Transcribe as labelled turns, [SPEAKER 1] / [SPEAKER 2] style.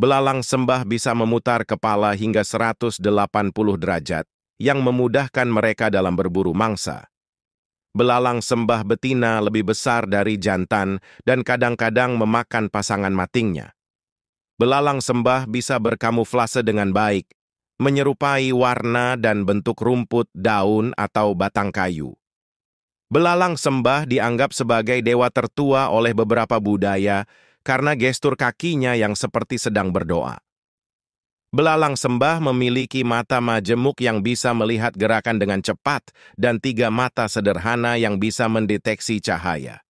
[SPEAKER 1] Belalang sembah bisa memutar kepala hingga 180 derajat, yang memudahkan mereka dalam berburu mangsa. Belalang sembah betina lebih besar dari jantan dan kadang-kadang memakan pasangan matingnya. Belalang sembah bisa berkamuflase dengan baik, menyerupai warna dan bentuk rumput, daun, atau batang kayu. Belalang sembah dianggap sebagai dewa tertua oleh beberapa budaya karena gestur kakinya yang seperti sedang berdoa. Belalang sembah memiliki mata majemuk yang bisa melihat gerakan dengan cepat dan tiga mata sederhana yang bisa mendeteksi cahaya.